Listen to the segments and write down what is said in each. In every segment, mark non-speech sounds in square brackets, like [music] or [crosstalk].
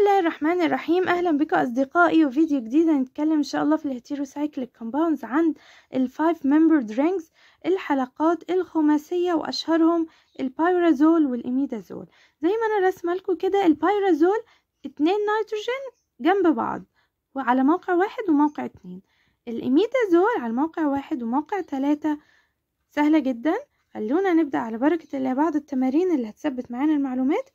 الله الرحمن الرحيم اهلا بكم اصدقائي وفيديو جديد هنتكلم ان شاء الله في الهيتيروسايكليك كومباوندز عن الفايف ممبرد رينجز الحلقات الخماسيه واشهرهم البايرازول والاميدازول زي ما انا رسمه لكم كده البايرازول اتنين نيتروجين جنب بعض وعلى موقع واحد وموقع اتنين الاميدازول على موقع واحد وموقع تلاتة سهله جدا خلونا نبدا على بركه الله بعض التمارين اللي هتثبت معانا المعلومات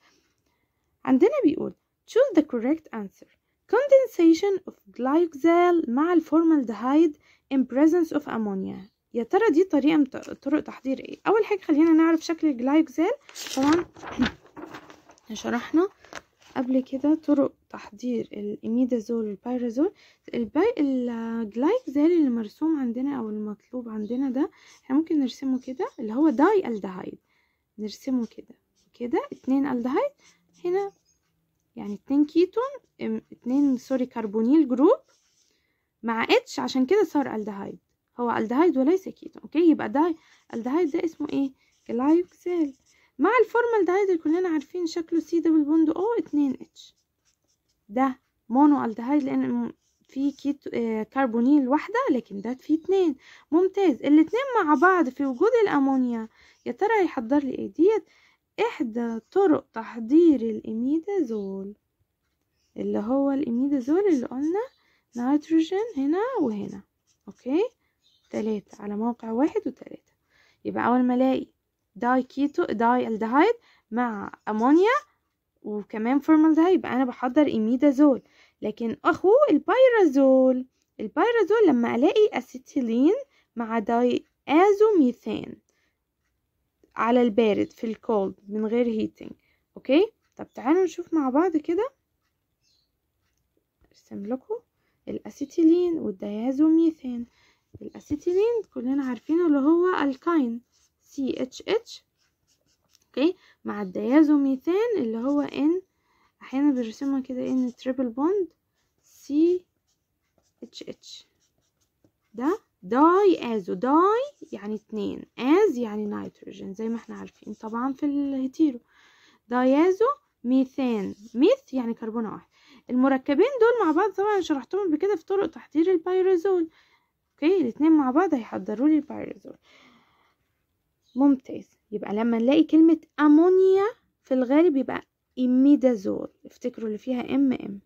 عندنا بيقول Choose the correct answer. Condensation of glyxal مع الفورمالدهايد in presence of ammonia. يا ترى دي طريقة طرق تحضير ايه؟ أول حاجة خلينا نعرف شكل الجلايكزال طبعا [clears throat] شرحنا قبل كده طرق تحضير الإميدازول والبيرازول البي... الجلايكزال اللي مرسوم عندنا أو المطلوب عندنا ده احنا ممكن نرسمه كده اللي هو داي الدهايد نرسمه كده كده اتنين الدهايد هنا يعني اتنين كيتون اتنين سوري كربونيل جروب مع اتش عشان كده صار الدهايد هو الدهايد وليس كيتون اوكي يبقى ده الدهايد ده اسمه ايه جلايوكسيل مع دهايد اللي كلنا عارفين شكله سي دبل بوند او اتنين اتش ده مونو الدهايد لان في كيتو آه كربونيل واحدة لكن ده فيه اتنين ممتاز الاتنين مع بعض في وجود الأمونيا يا ترى هيحضر لي ايه ديت إحدى طرق تحضير الإميدازول اللي هو الإميدازول اللي قلنا نيتروجين هنا وهنا أوكي تلاتة على موقع واحد وتلاتة يبقى أول ما ألاقي داي كيتو داي الدهايد مع أمونيا وكمان فورمالدهايد يبقى أنا بحضر إميدازول لكن أخو البيرازول البيرازول لما ألاقي أسيتيلين مع داي أزوميثان على البارد في الكولد من غير هيتنج اوكي طب تعالوا نشوف مع بعض كده ارسم لكم الاسيتيلين والديازوميثين الاسيتيلين كلنا عارفينه اللي هو الكاين سي اتش اتش اوكي مع الديازوميثين اللي هو ان احيانا بنرسمها كده ان تريبل بوند سي اتش اتش ده داي ازو داي يعني اتنين غاز يعني نيتروجين زي ما احنا عارفين طبعا في الهيتيرو دايازو ميثان ميث يعني كربون واحد المركبين دول مع بعض طبعا شرحتهم بكده في طرق تحضير البايروزول اوكي الاتنين مع بعض هيحضروا لي البايروزول ممتاز يبقى لما نلاقي كلمة أمونيا في الغالب يبقى إميدازول افتكروا اللي فيها ام ام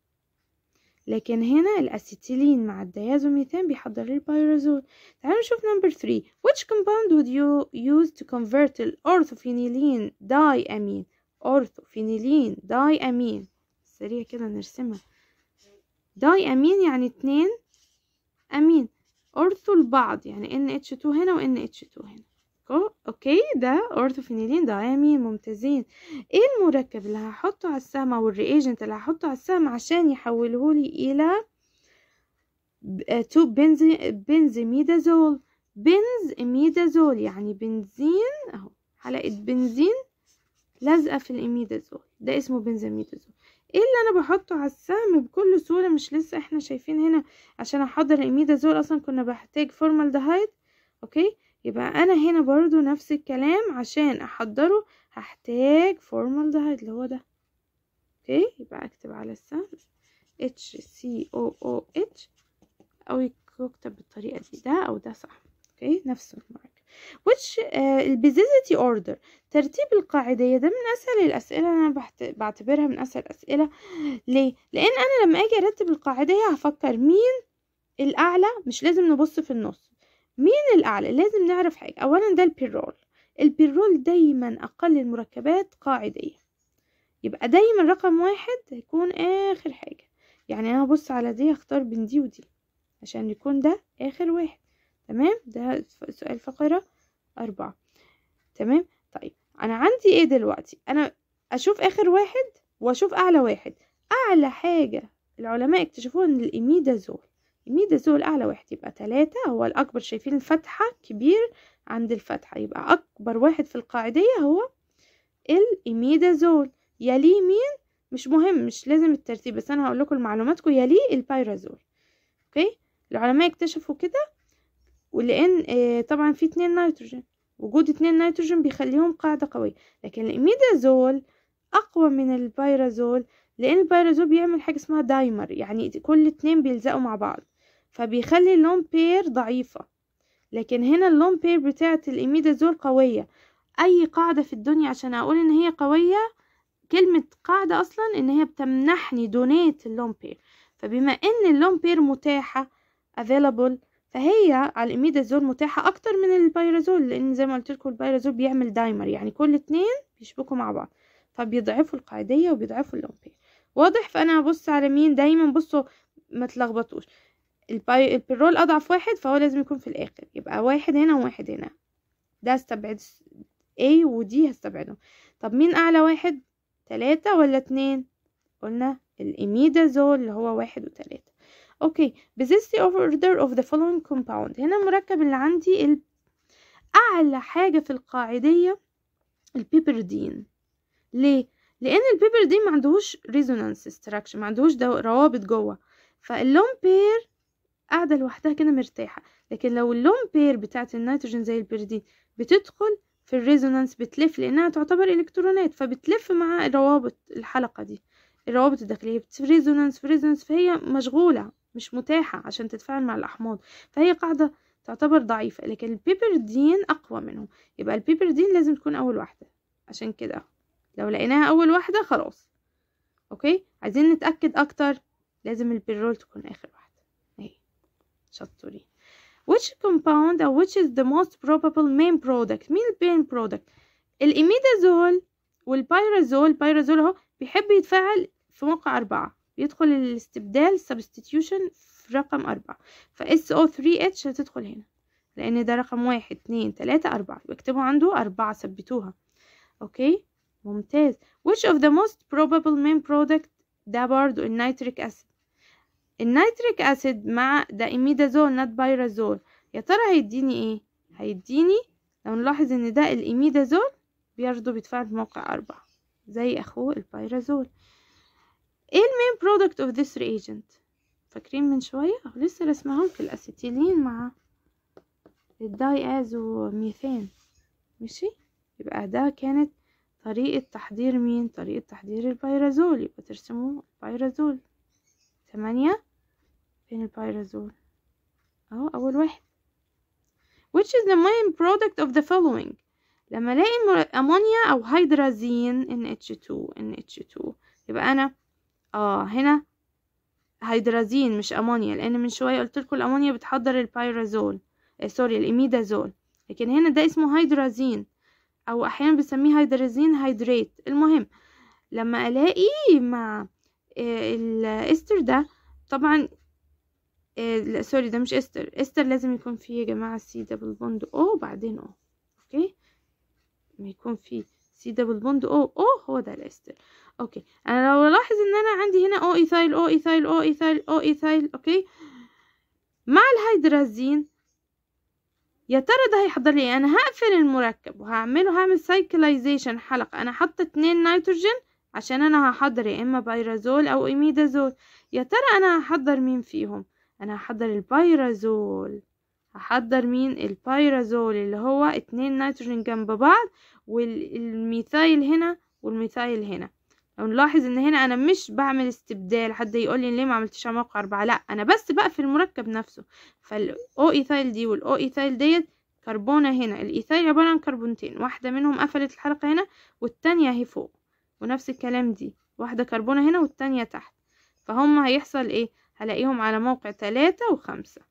لكن هنا الاسيتيلين مع الديازوميثان بيحضر البيرازول تعالوا نشوف نمبر 3 which compound would you use to convert الأورثوفينيلين diamine أورثوفينيلين diamine سريع كده نرسمها diamine يعني اتنين أمين أورثو البعض يعني NH2 هنا و NH2 هنا اوكي ده اورثوفينيلين ده امين ممتازين ايه المركب اللي هحطه على السهم او الرياجنت اللي هحطه على السهم عشان يحوله لي الى آه، تو بنزي بنزيميدازول يعني بنزين اهو حلقة بنزين لازقة في الاميدازول ده اسمه بنزيميدازول ايه اللي انا بحطه على السهم بكل سهولة مش لسه احنا شايفين هنا عشان احضر الاميدازول اصلا كنا بحتاج فورمالدهايد اوكي يبقى انا هنا برضو نفس الكلام عشان احضره هحتاج فورمال فورمالدهايد اللي هو ده اوكي يبقى اكتب على السهم سي او او او اتش يكتب بالطريقة دي ده او ده صح اوكي نفس المعنى which آه، البيزيزيتي uh, اوردر ترتيب القاعدية ده من أسهل الأسئلة أنا بعتبرها من أسهل الأسئلة ليه؟ لأن أنا لما أجي أرتب القاعدية هفكر مين الأعلى مش لازم نبص في النص مين الأعلى لازم نعرف حاجة أولا ده البيرول البيرول دايما أقل المركبات قاعدية يبقى دايما رقم واحد هيكون آخر حاجة يعني أنا هبص على دي هختار بين دي ودي عشان يكون ده آخر واحد تمام ده سؤال فقرة أربعة تمام طيب أنا عندي إيه دلوقتي أنا أشوف آخر واحد وأشوف أعلى واحد أعلى حاجة العلماء اكتشفوها إن الإيميدازول ميد ذو الأعلى واحد يبقى تلاتة هو الأكبر شايفين الفتحة كبير عند الفتحة يبقى أكبر واحد في القاعدية هو الإيميدازول يليه مين مش مهم مش لازم الترتيب بس أنا هقول لكم لمعلوماتكم يليه البيرازول أوكي العلماء اكتشفوا كده ولأن آه طبعا في اتنين نيتروجين وجود اتنين نيتروجين بيخليهم قاعدة قوية لكن الإيميدازول أقوى من البيرازول لأن البيرازول بيعمل حاجة اسمها دايمر يعني كل اتنين بيلزقوا مع بعض فبيخلي اللومبير ضعيفة لكن هنا اللومبير بتاعة الإميدازول قوية أي قاعدة في الدنيا عشان أقول إن هي قوية كلمة قاعدة أصلا إن هي بتمنحني دونيت اللومبير فبما إن اللومبير متاحة أفيلابل فهي على الاميدازول متاحة أكتر من البيرازول لأن زي ما قلت لكم البيرازول بيعمل دايمر يعني كل اتنين بيشبكوا مع بعض فبيضعفوا القاعدية وبيضعفوا اللومبير واضح فأنا هبص على مين دايما بصوا ما تلخبطوش البيرول اضعف واحد فهو لازم يكون في الاخر يبقى واحد هنا وواحد هنا ده استبعد A ودي هستبعدهم طب مين اعلى واحد تلاتة ولا اتنين قلنا الاميدازول اللي هو واحد وتلاتة اوكي بزيس the order of the following compound هنا المركب اللي عندي ال... اعلى حاجة في القاعدية البيبردين ليه لان البيبردين ما عندهوش ريزونانس استراكشر ما عندهوش روابط جوه فاللون بير قاعدة لوحدها كده مرتاحة لكن لو اللون بير بتاعة النيتروجين زي البيردين بتدخل في الريزونانس بتلف لأنها تعتبر إلكترونات فبتلف مع روابط الحلقة دي الروابط الداخلية في ريزونانس في ريزونانس فهي مشغولة مش متاحة عشان تتفاعل مع الأحماض فهي قاعدة تعتبر ضعيفة لكن البيبردين أقوى منهم يبقى البيبردين لازم تكون أول واحدة عشان كده لو لقيناها أول واحدة خلاص أوكي عايزين نتأكد أكتر لازم البيرول تكون آخر واحدة شطورين which compound or which is the most probable main product مين البين product الإميدازول والبيرازول البيرازول أهو بيحب يتفاعل في موقع أربعة بيدخل الاستبدال substitution في رقم أربعة ف SO3H هتدخل هنا لأن ده رقم واحد اتنين تلاتة أربعة بيكتبوا عنده أربعة ثبتوها أوكي ممتاز which of the most probable main product ده برضو النيتريك أسيد النيتريك أسيد مع دايميدازول نات بايرازول يا ترى هيديني ايه هيديني لو نلاحظ ان ده الإيميدازول برضه بيتفاعل موقع أربعة زي أخوه البايرازول ايه المين برودكت اوف ذس ريجنت فاكرين من شوية اه لسه رسمهم في الأسيتيلين مع الداي ازو ميثان ماشي يبقى ده كانت طريقة تحضير مين طريقة تحضير البايرازول يبقى ترسموا بايرازول تمانية فين البايرازول اهو اول واحد which is the main product of the following لما الاقي امونيا او هيدرازين NH2 NH2 يبقى انا اه هنا هيدرازين مش امونيا لان من شويه قلت لكم الامونيا بتحضر البايرازول آه سوري الاميدازول لكن هنا ده اسمه هيدرازين او احيانا بنسميه هيدرازين هيدريت المهم لما الاقي مع آه، الاستر ده طبعا آه، لا سوري ده مش استر استر لازم يكون فيه يا جماعة سي دبل بوند او بعدين او اوكي ما يكون فيه سي دبل بوند او او هو ده الاستر اوكي انا لو الاحظ ان انا عندي هنا او ايثايل او ايثايل او ايثايل او ايثايل اوكي مع الهيدرازين يا ترى ده هيحضر لي إيه؟ انا هقفل المركب وهعمله هعمل سايكلايزيشن حلقة انا حاطة اتنين نيتروجين عشان انا هحضر يا اما بايرازول او اميدازول يا ترى انا هحضر مين فيهم انا هحضر البيرازول هحضر مين البيرازول اللي هو اتنين نيتروجين جنب بعض والميثايل هنا والميثايل هنا لو نلاحظ ان هنا انا مش بعمل استبدال حد يقول لي ليه ما عملتش عمق اربعة لا انا بس بقفل المركب نفسه فالاو ايثايل دي والاو ايثايل ديت كربونة هنا الايثايل عبارة عن كربونتين واحدة منهم قفلت الحلقة هنا والتانية اهي فوق ونفس الكلام دي واحدة كربونة هنا والتانية تحت فهم هيحصل ايه هلاقيهم على موقع تلاتة وخمسة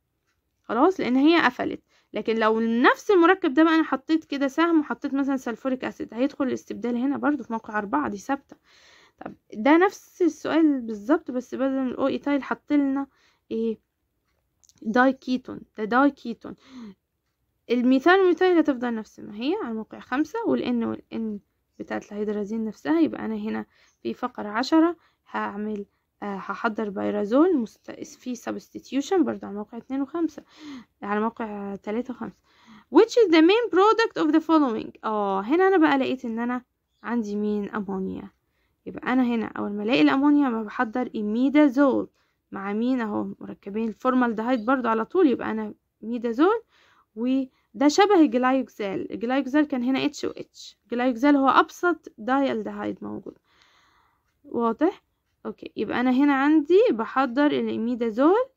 خلاص لان هي قفلت لكن لو نفس المركب ده بقى انا حطيت كده سهم وحطيت مثلا سلفوريك اسيد هيدخل الاستبدال هنا برضو في موقع أربعة دي ثابتة طب ده نفس السؤال بالظبط بس بدل الاو ايتايل حطلنا ايه داي كيتون ده داي كيتون الميثان والميثايل هتفضل نفس ما هي على موقع خمسة والان والان بتاعت الهيدرازين نفسها يبقى انا هنا في فقرة عشرة هعمل آه، هحضر بايرازول مست... في سبستيتيوشن برضه على موقع اتنين وخمسة على موقع تلاتة وخمسة which is the main product of the following اه هنا انا بقى لقيت ان انا عندي مين امونيا يبقى انا هنا اول ما الاقي الامونيا ما بحضر اميدازول مع مين اهو مركبين الفورمالديهايد برضو على طول يبقى انا ميدازول وده شبه الجلايوكزال الجلايوكزال كان هنا اتش و اتش الجلايوكزال هو ابسط دايلدهايد موجود واضح اوكي يبقى انا هنا عندي بحضر الاميدازول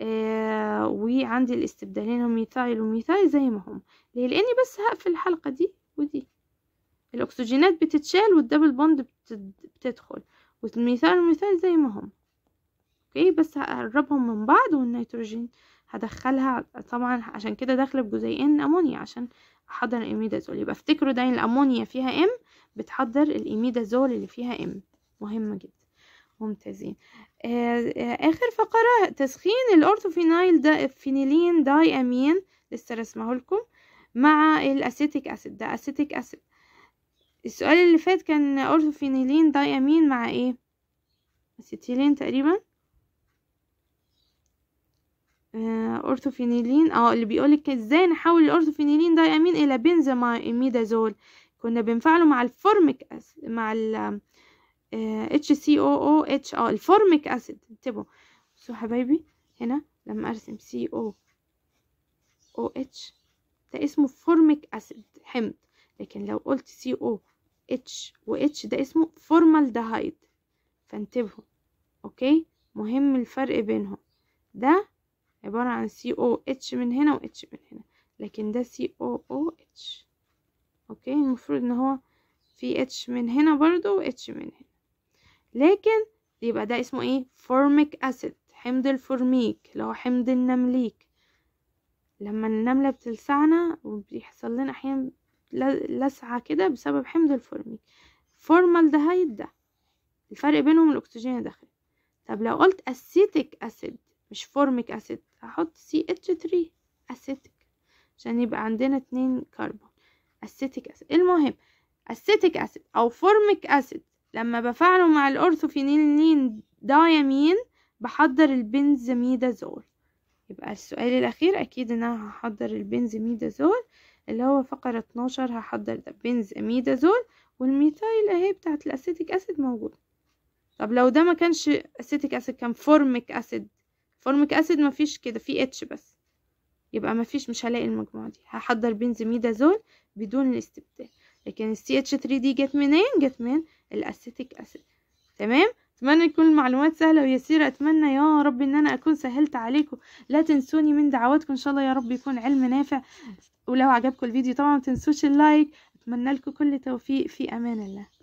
آه وعندي الاستبدالين هم ميثايل وميثايل زي ما هم ليه لاني بس هقفل الحلقه دي ودي الاكسجينات بتتشال والدبل بوند بتدخل والميثايل والميثايل زي ما هم اوكي بس هقربهم من بعض والنيتروجين هدخلها طبعا عشان كده داخله بجزيئين امونيا عشان احضر الاميدازول يبقى افتكروا دايما الامونيا فيها ام بتحضر الاميدازول اللي فيها ام مهمه جدا ممتازين آه، آه، آخر فقرة تسخين الأورتوفينايل دا فينيلين داي أمين لسه رسمه لكم مع الأسيتيك أسيد ده أسيتيك أسيد السؤال اللي فات كان أورتوفينيلين داي أمين مع إيه أسيتيلين تقريبا آه، أورتوفينيلين اه اللي بيقولك ازاي نحول الأورتوفينيلين داي أمين إلى بنزاميدازول كنا بنفعله مع الفورميك أس... مع ال اتش سي او او اتش اه الفورميك اسيد انتبهوا بصوا حبايبي هنا لما ارسم سي او او اتش ده اسمه فورميك اسيد حمض لكن لو قلت سي او اتش واتش ده اسمه فورمال دهايد فانتبهوا اوكي مهم الفرق بينهم ده عبارة عن سي او اتش من هنا واتش من هنا لكن ده سي او او اتش اوكي المفروض ان هو في اتش من هنا برضو واتش من هنا لكن يبقى ده اسمه ايه فورميك اسيد حمض الفورميك اللي هو حمض النمليك لما النملة بتلسعنا وبيحصل لنا احيانا لسعة كده بسبب حمض الفورميك فورمالدهايد ده الفرق بينهم الاكسجين داخل طب لو قلت اسيتيك اسيد مش فورميك اسيد هحط سي اتش 3 اسيتيك عشان يبقى عندنا اتنين كربون اسيتيك اسيد المهم اسيتيك اسيد او فورميك اسيد لما بفعله مع الأرثوفينيلين دايامين بحضر البنزميدازول يبقى السؤال الأخير أكيد إن أنا هحضر البنزميدازول اللي هو فقرة 12 هحضر ده بنزميدازول والميثايل أهي بتاعت الأسيتيك أسيد موجودة طب لو ده ما كانش أسيتيك أسيد كان فورميك أسيد فورميك أسيد مفيش كده في اتش بس يبقى مفيش مش هلاقي المجموعة دي هحضر بنزميدازول بدون الاستبدال لكن ال ch 3 دي جت منين جت من الاسيتيك اسيد تمام اتمنى تكون المعلومات سهله ويسيره اتمنى يا رب ان انا اكون سهلت عليكم لا تنسوني من دعواتكم ان شاء الله يا رب يكون علم نافع ولو عجبكم الفيديو طبعا ما تنسوش اللايك اتمنى لكم كل توفيق في امان الله